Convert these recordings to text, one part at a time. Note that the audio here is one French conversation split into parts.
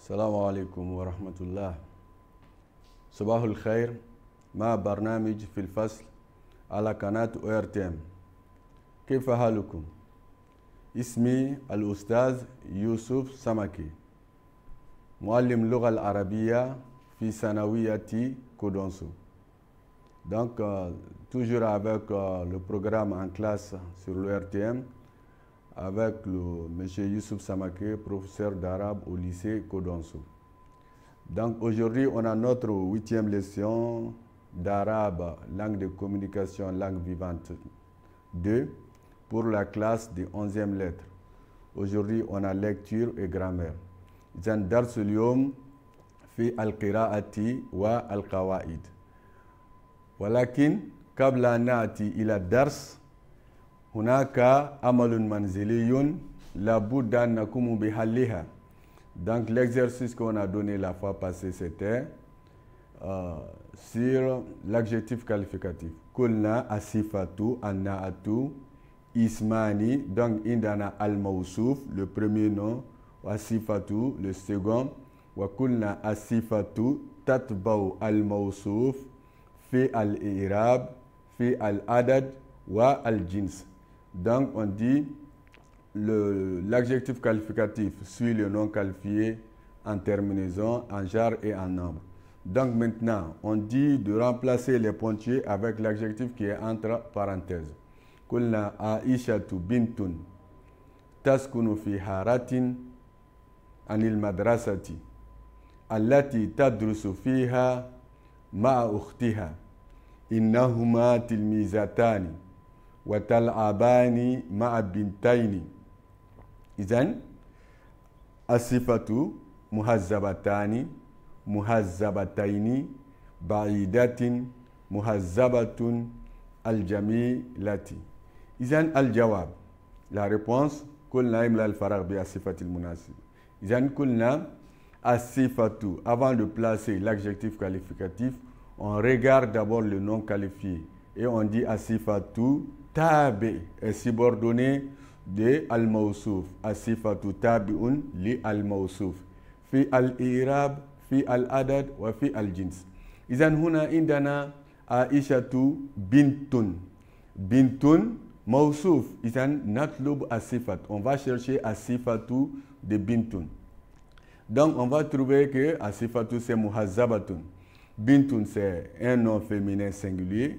السلام عليكم ورحمة الله صباح الخير مع برنامج في الفصل على قناة ORTM كيف حالكم؟ اسمي الأستاذ يوسف سمكي معلم اللغة العربية في ثانوية كودونسو Donc, euh, toujours avec euh, le programme en classe sur ام avec le monsieur Youssouf Samaké, professeur d'arabe au lycée kodonso Donc aujourd'hui, on a notre huitième leçon d'arabe, langue de communication, langue vivante 2, pour la classe des 11e lettres. Aujourd'hui, on a lecture et grammaire. Jan Darsulium fi al-qira'ati wa al-qawaid. Walakin, kabla nati ila dars, amalun la Donc l'exercice qu'on a donné la fois passée, c'était euh, sur l'adjectif qualificatif. Kulna annaatu ismani. Donc indana al le premier nom, asifatu le second. Wa kulna asifatu tatbau al fi al-irab, fi al-adad wa al-jins. Donc on dit l'adjectif qualificatif suit le nom qualifié en terminaison, en genre et en nombre. Donc maintenant, on dit de remplacer les pontiers avec l'adjectif qui est entre parenthèses. Kulna Aishatu bintun taskunu fi haratin anil madrasati allati tadrusu fiha ma'a ukhtiha innahuma tilmizatani «Wa tal'abani taini, «Izan asifatu muhazzabatani muhazzabataini ba'idatin muhazzabatun aljamilati». «Izan al-jawab. La réponse, al-Faragh bi asifatil munasib». «Izan kulna asifatou Avant de placer l'adjectif qualificatif, on regarde d'abord le nom qualifié. Et on dit «asifatu» tabi est euh, subordonné de al-mawsuf. Asifatu tabi'un li al-mawsuf. Fi al-irab, fi al-adad wa fi al-jins. izan Indana indana aishatu Bintun Bintun mawsuf izan natlub asifat. on va chercher Asifatu de bintun donc on va trouver que Asifatu c'est muhazzabatun »« bintun c'est un nom féminin singulier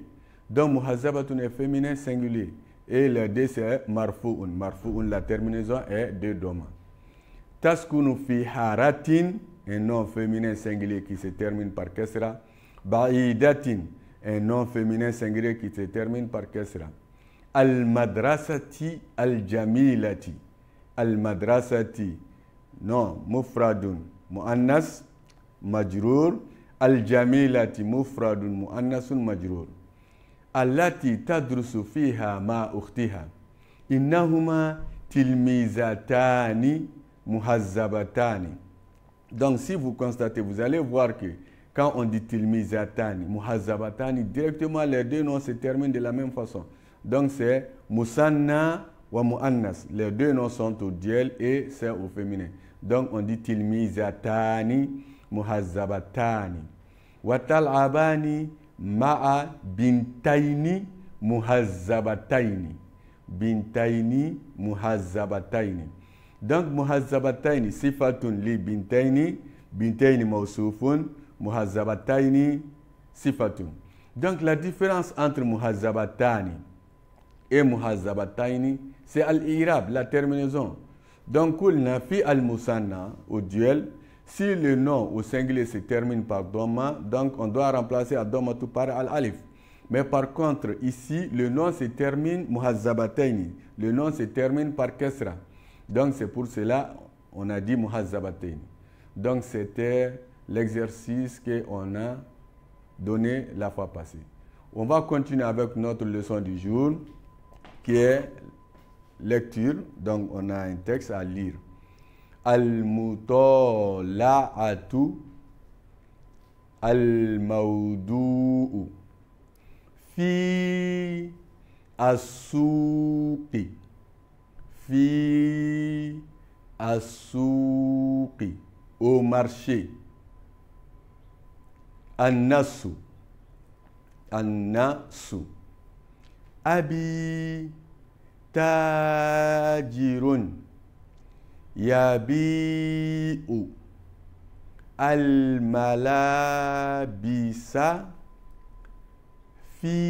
donc, muhazabatun est féminin singulier. Et le D, c'est marfou'un. Marfou'un, la terminaison est de doma. Taskunu fi haratin, un nom féminin singulier qui se termine par kesra. Ba'idatin, un nom féminin singulier qui se termine par kesra. Al-madrasati al-jamilati. Al-madrasati. Non, mufradun. Mu'annas, majrour. Al-jamilati, mufradun. Mu'annasun, majrour allati tadrusu ma tilmizatani donc si vous constatez vous allez voir que quand on dit tilmizatani muhazzabatani directement les deux noms se terminent de la même façon donc c'est musanna wa muannas les deux noms sont au diel et c'est au féminin donc on dit tilmizatani muhazzabatani wa Ma'a bintaini muhazzabataini. Bintaini muhazzabataini. Donc, muhazzabataini, sifatun li bintaini. Bintaini mausufun. Muhazzabataini, sifatun. Donc, la différence entre muhazzabatani et Muhazabataini c'est al-irab, la terminaison. Donc, on fi al-musanna, au duel, si le nom au singulier se termine par doma, donc on doit remplacer adoma tout par al-alif. Mais par contre, ici, le nom se termine muhazzabataini. Le nom se termine par kesra. Donc c'est pour cela on a dit muhazzabataini. Donc c'était l'exercice qu'on a donné la fois passée. On va continuer avec notre leçon du jour qui est lecture. Donc on a un texte à lire. المطالعة الموضوع في السوق في السوق او مارشي الناس الناس أبي تاجر يبيء الملابس في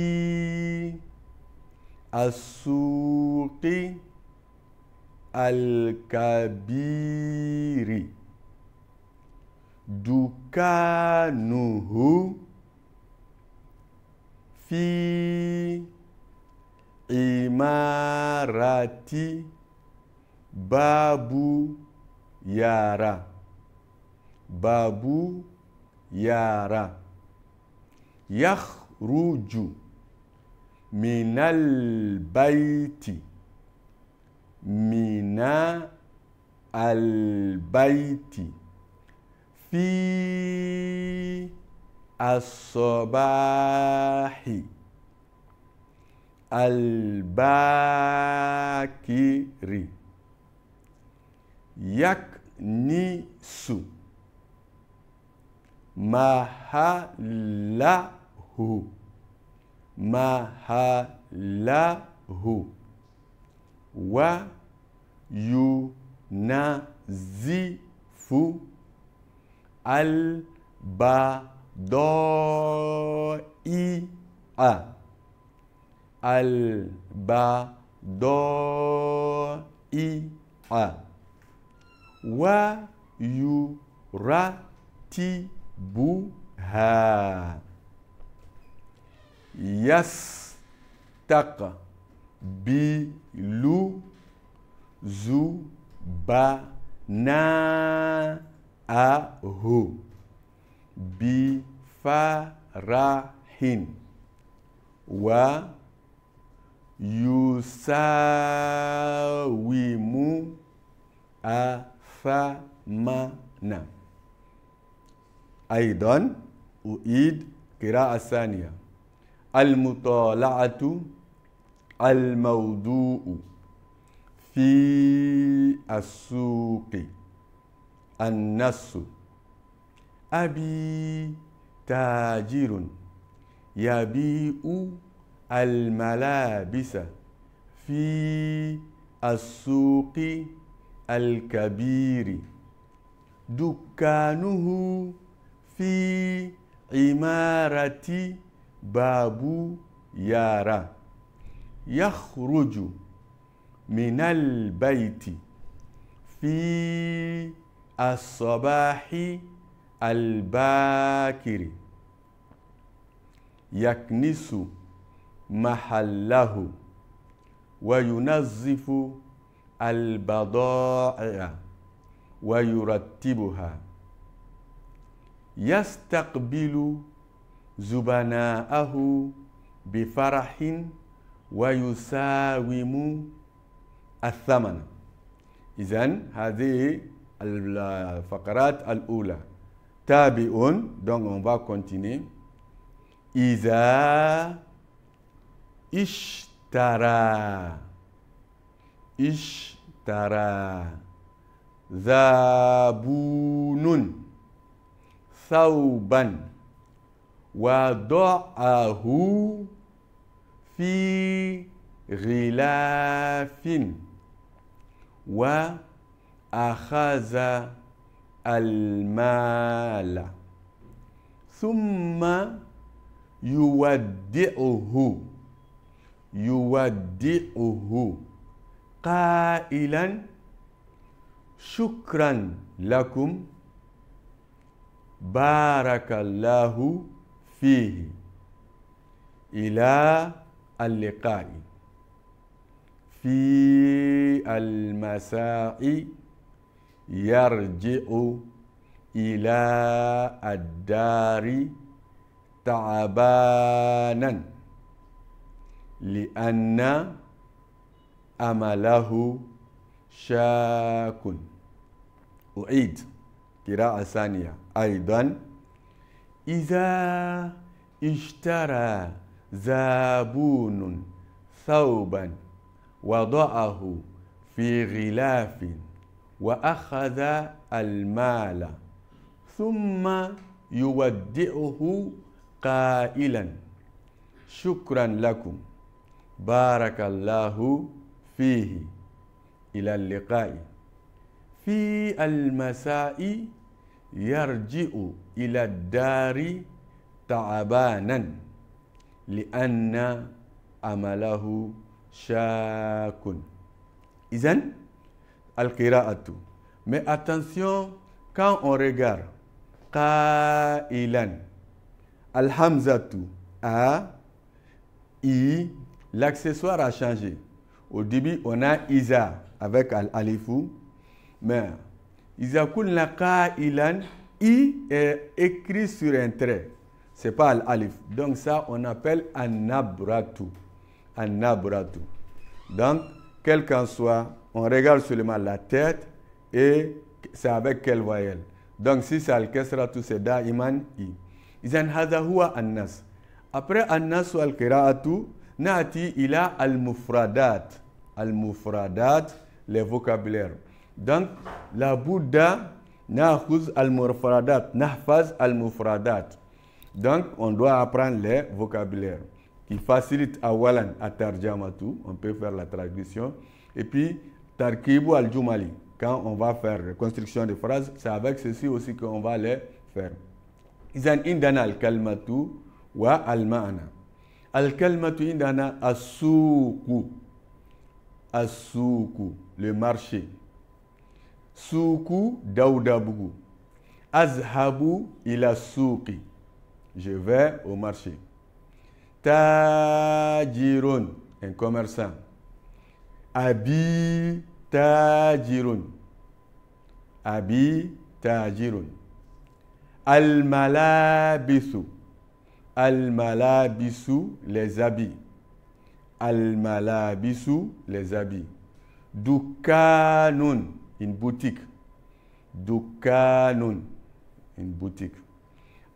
السوق الكبير دكانه في عمارة بابو يارا بابو يارا يخرج من البيت من البيت في الصباح الباكر يكنس محله محله وينزف البضائع البضائع ويرتبها يستقبل زبناءه بفرح ويساوم فمنا أيضا أعيد قراءة ثانية المطالعة الموضوع في السوق النص أبي تاجر يبيع الملابس في السوق الكبير دكانه في عمارة باب يارا يخرج من البيت في الصباح الباكر يكنس محله وينظف البضائع ويرتبها يستقبل زبناءه بفرح ويساوم الثمن إذا هذه الفقرات الأولى تابع donc on va كونتيني إذا اشترى اشترى ذابون ثوبا وضعه في غلاف وأخذ المال ثم يودعه يودعه قائلا شكرا لكم بارك الله فيه إلى اللقاء في المساء يرجع إلى الدار تعبانا لأن أمله شاك أعيد قراءة ثانية أيضا إذا اشترى زابون ثوبا وضعه في غلاف وأخذ المال ثم يودعه قائلا شكرا لكم بارك الله فيه إلى اللقاء في المساء يرجع إلى الدار تعبانا لأن أمله شاك إذن القراءة مي attention كان أون regarde قائلا الحمزة أ إي l'accessoire a changé Au début, on a Isa avec Al-Alifou. Mais Isa Kulnaka Ilan, I est écrit sur un trait. Ce n'est pas Al-Alif. Donc ça, on appelle Anabratu. Anabratu. Donc, quel qu'en soit, on regarde seulement la tête et c'est avec quelle voyelle. Donc si c'est al tout c'est iman I. Izan Hadahoua Annas. Après Annas ou Al-Kira'atu, Nati ila Al-Mufradat al-mufradat, les vocabulaires. Donc, la Bouddha, nahuz al-mufradat, nahfaz al-mufradat. Donc, on doit apprendre les vocabulaires qui facilitent à atarjamatu, à on peut faire la traduction. Et puis, Tarkibu al-Jumali, quand on va faire la construction des phrases, c'est avec ceci aussi qu'on va les faire. Izan indana al-kalmatu wa al-ma'ana. Al-kalmatu indana as-suku à le marché. Soukou, Daoudabougou. Azhabou, il a souki. Je vais au marché. Tajiron, un commerçant. Abi Tajiron. Abi Tajiron. Al-Malabisu. Al-Malabisu, les habits. Al-Malabisu, les habits. Dukanun, une boutique. Dukanun, une boutique.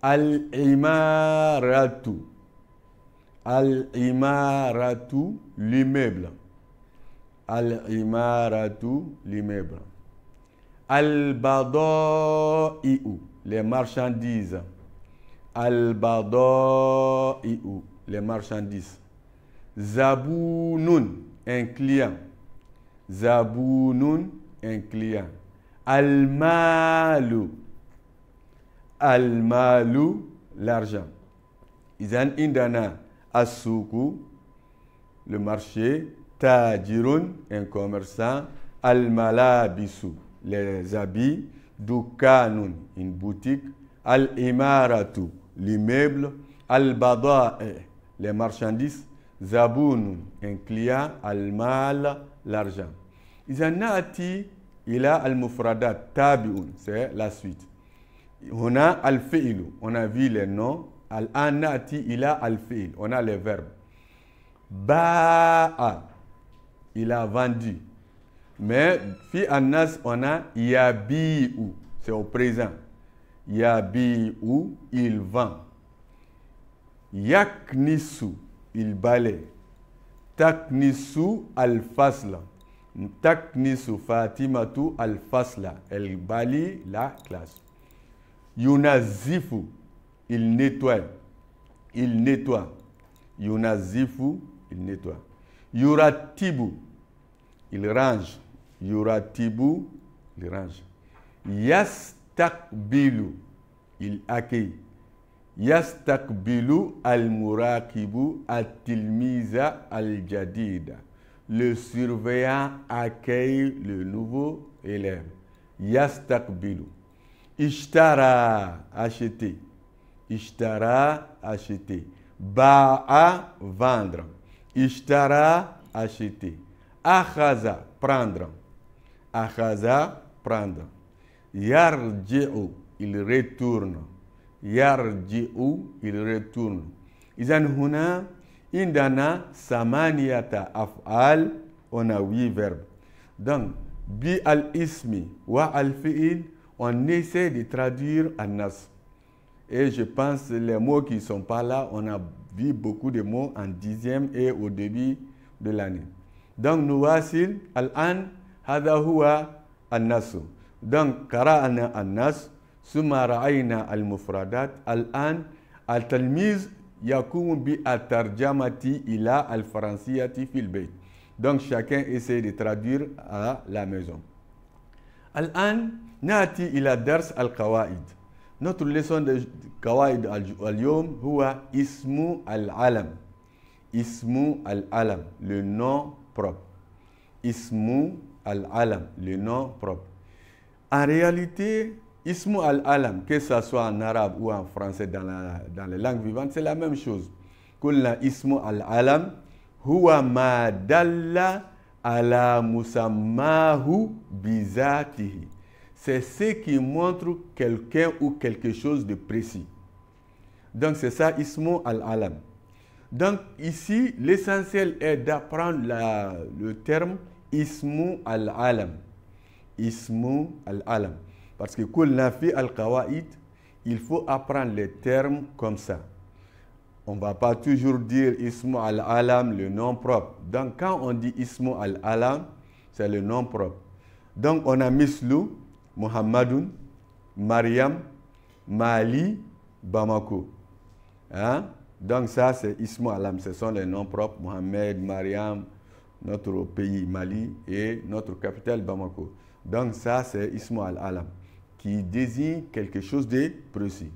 Al-Imaratu. Al-Imaratu, l'immeuble. Al-Imaratu, l'immeuble. al iu les marchandises. al iu les marchandises. Zabounoun, un client. Zabounoun, un client. Al-malou. al l'argent. Izan indana asuku le marché. Tajirun, un commerçant. al les habits. Dukanun, une boutique. Al-imaratu, l'immeuble. al badae les marchandises zabun un client, al-mal, l'argent. il a al-mufradat, tabi'un, c'est la suite. On a al-fi'lu, on a vu les noms. Al-anati a al-fi'l, on a les verbes. Ba'a, il a vendu. Mais fi anas on a yabi'u, c'est au présent. Yabi'u, il vend. Yaknisu, il balaye. Taknisu al-fasla. Taknisu Fatimatu al-fasla. Elle balaye la classe. Yunazifu, il nettoie. Il nettoie. Yunazifu, il nettoie. Yuratibu, il range. Yuratibu, il range. Yastakbilu, il accueille. Yastakbilu al-murakibu at-tilmiza al-jadida. Le surveillant accueille le nouveau élève. Yastakbilu. Ishtara, acheter. Ishtara, acheter. Ba'a, vendre. Ishtara, acheter. Akhaza, prendre. Akhaza, prendre. Yarji'u, il retourne yarji'u, il retourne. Izan huna, indana, samaniyata, af'al, on a huit verbes. Donc, bi al-ismi wa al-fi'il, on essaie de traduire en nas. Et je pense les mots qui sont pas là, on a vu beaucoup de mots en dixième et au début de l'année. Donc, voici al-an, huwa al-nasu. Donc, kara'ana al-nas, ثم رأينا المفردات الآن التلميذ يقوم بالترجمة إلى الفرنسية في البيت donc chacun essaie de traduire à la maison الآن نأتي إلى درس القواعد notre leçon de قواعد اليوم هو اسم العلم اسم العلم le nom propre اسم العلم le nom propre en réalité Ismu al-alam, que ce soit en arabe ou en français dans, la, les langues vivantes, c'est la même chose. ismu al-alam, huwa ma ala C'est ce qui montre quelqu'un ou quelque chose de précis. Donc c'est ça, ismu al-alam. Donc ici, l'essentiel est d'apprendre le terme ismu al-alam. Ismu al-alam. Parce que quand on a fait al kawaït il faut apprendre les termes comme ça. On ne va pas toujours dire Ismo al-Alam, le nom propre. Donc, quand on dit Ismo al-Alam, c'est le nom propre. Donc, on a Mislu, Muhammadun, Mariam, Mali, Bamako. Hein? Donc, ça, c'est Ismo al-Alam. Ce sont les noms propres. Mohamed, Mariam, notre pays Mali et notre capitale Bamako. Donc, ça, c'est Ismo al-Alam qui désigne quelque chose de précis.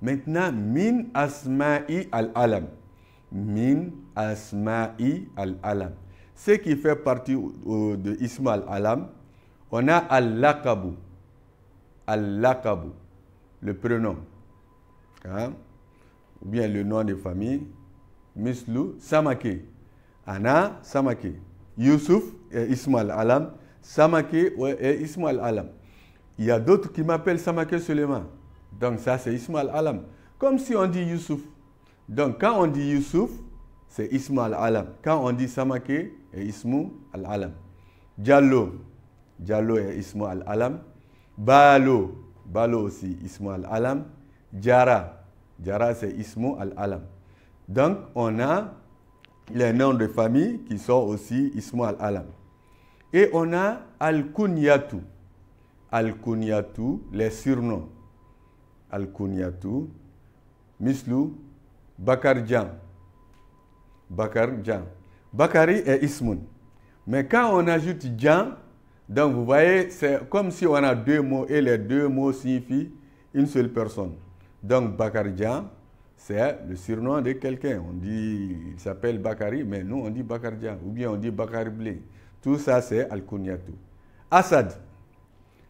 Maintenant, min asma'i al-alam. Min asma'i al-alam. Ce qui fait partie euh, de Isma alam on a al-lakabu. Al-lakabu, le prénom. Hein? Ou bien le nom de famille. Mislou, Samake. Anna, Samake. Yusuf, Isma al-alam. Samake, et Isma alam il y a d'autres qui m'appellent Samake Suleiman. Donc ça, c'est Ismaël Alam. Comme si on dit Youssouf. Donc quand on dit Youssouf, c'est Ismaël Alam. Quand on dit Samake, c'est Ismou Al-Alam. Diallo, Diallo est Ismou Al-Alam. Balo, Balo aussi Ismou Al-Alam. Jara, Jara c'est Ismou Al-Alam. Donc on a les noms de famille qui sont aussi Ismou Al-Alam. Et on a al kunyatu Al-Kunyatu, les surnoms. Al-Kunyatu, Mislou, bakar Bakarjan. Bakari est Ismoun. Mais quand on ajoute Jan, donc vous voyez, c'est comme si on a deux mots et les deux mots signifient une seule personne. Donc Bakarjan, c'est le surnom de quelqu'un. On dit, il s'appelle Bakari, mais nous on dit Bakarjan, ou bien on dit Bakari Blé. Tout ça c'est Al-Kunyatou. Assad,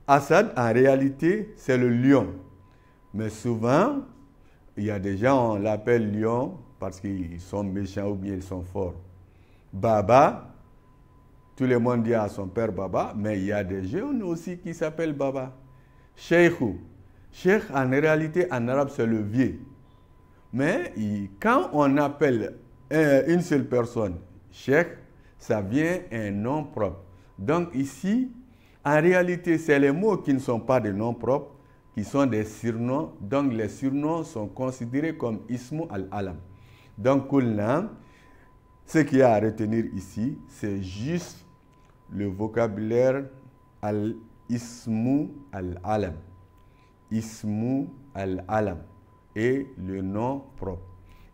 Assad, en réalité, c'est le lion. Mais souvent, il y a des gens, on l'appelle lion parce qu'ils sont méchants ou bien ils sont forts. Baba, tout le monde dit à son père Baba, mais il y a des jeunes aussi qui s'appellent Baba. Sheikhou. Sheikh, en réalité, en arabe, c'est le vieux. Mais quand on appelle une seule personne Sheikh, ça vient un nom propre. Donc ici, en réalité, c'est les mots qui ne sont pas des noms propres, qui sont des surnoms. Donc, les surnoms sont considérés comme ismu al-alam. Donc, ce qu'il y a à retenir ici, c'est juste le vocabulaire al-ismu al-alam. Ismu al-alam et le nom propre.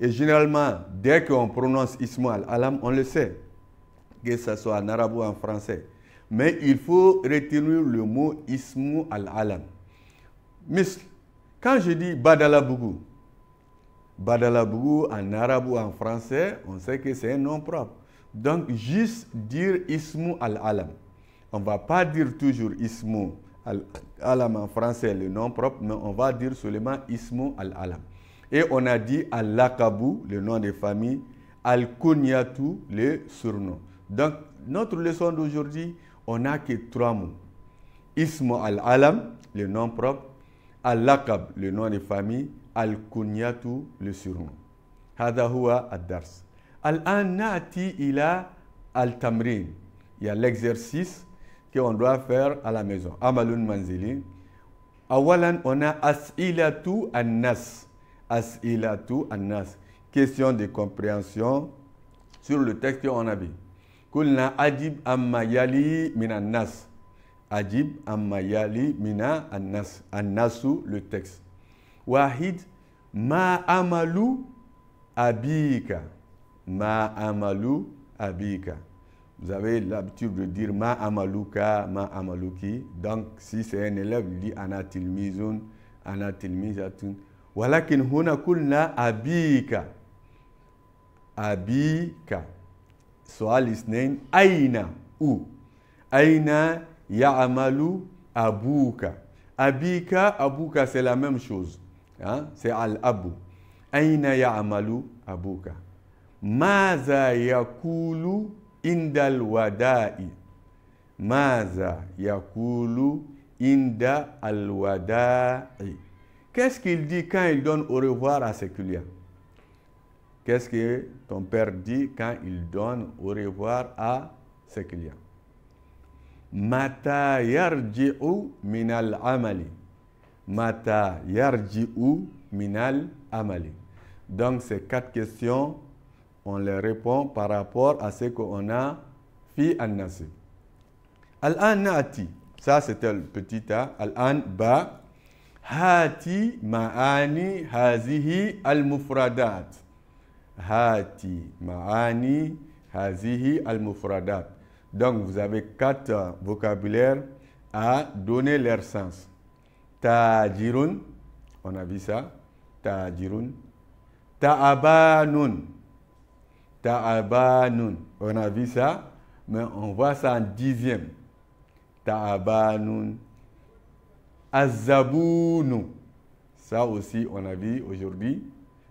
Et généralement, dès qu'on prononce Ismu al-Alam, on le sait, que ce soit en arabe ou en français. Mais il faut retenir le mot ismu al-alam. Miss, quand je dis Badalabougou, Badalabougou en arabe ou en français, on sait que c'est un nom propre. Donc, juste dire ismu al-alam. On ne va pas dire toujours ismu al-alam en français, le nom propre, mais on va dire seulement ismu al-alam. Et on a dit al-lakabou, le nom de famille, al-kunyatu, le surnom. Donc, notre leçon d'aujourd'hui, on n'a que trois mots. Ismo al-alam, le nom propre, al-laqab, le nom de famille, al-kunyatu, le surnom. dars. هو Al Anati ila al Tamrin, il y a l'exercice qu'on doit faire à la maison as-ilatu an-nas. Nas, ilatu an Nas. question de compréhension sur le texte qu'on a vu Kulna ajib amma yali nas. Ajib amma yali mina annas. Annasu, le texte. Wahid, ma amalu abika. Ma amalu abika. Vous avez l'habitude de dire ma amaluka, ma amaluki. Donc, si c'est un élève, il dit anatilmizun, anatilmizatun. Walakin huna kulna abika. Abika. Soal isnain Aïna. ou aina ya'amalu abuka. Abika, abuka c'est la même chose. Hein? C'est al-abu. Aina ya'amalu abuka. Maza yakulu indal wada'i. Maza yakulu inda al wada'i. Qu'est-ce qu'il dit quand il donne au revoir à ses Qu'est-ce que ton père dit quand il donne au revoir à ses clients Mata yarji'u minal amali. Mata yarji'u minal amali. Donc ces quatre questions, on les répond par rapport à ce qu'on a fait à nasib Al-an Ça c'était le petit a. Al-an ba. Hati ma'ani hazihi al-mufradat hati maani hazihi al-mufradat. Donc vous avez quatre euh, vocabulaires à donner leur sens. Tajirun, on a vu ça. Tajirun. Ta'abanun. Ta'abanun. On a vu ça, mais on voit ça en dixième. Ta'abanun. Azabunu. Ça aussi, on a vu aujourd'hui.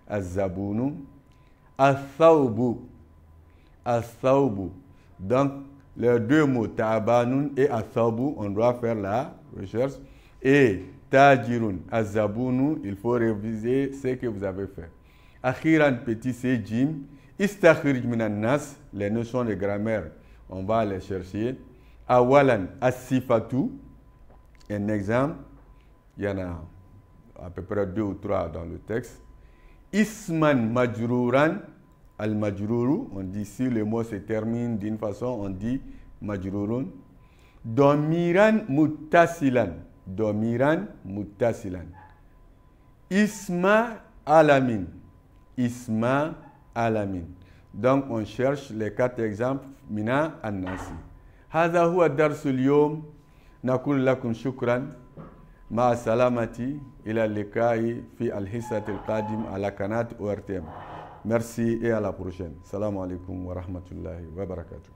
Azabunu. Al-Thawbu. Donc, les deux mots, Tabanun et al on doit faire la recherche. Et Tajirun, Azabunu, il faut réviser ce que vous avez fait. Akhiran, petit, c'est Jim. Istakhirj nas, les notions de grammaire, on va les chercher. Awalan, Asifatu, un exemple, il y en a à peu près deux ou trois dans le texte. Isman Majruran, al majrourou on dit si le mot se termine d'une façon, on dit majrurun. Domiran muttasilan. Domiran mutasilan. Isma alamin. Isma alamin. Donc on cherche les quatre exemples. Mina annasi. Hada Shukran, Ma اليوم Nakul لكم shukran. مع السلامة إلى اللقاء في الحصة القادمة على قناة ORTM Merci et à la prochaine. Salam alaikum wa rahmatullahi wa barakatuh.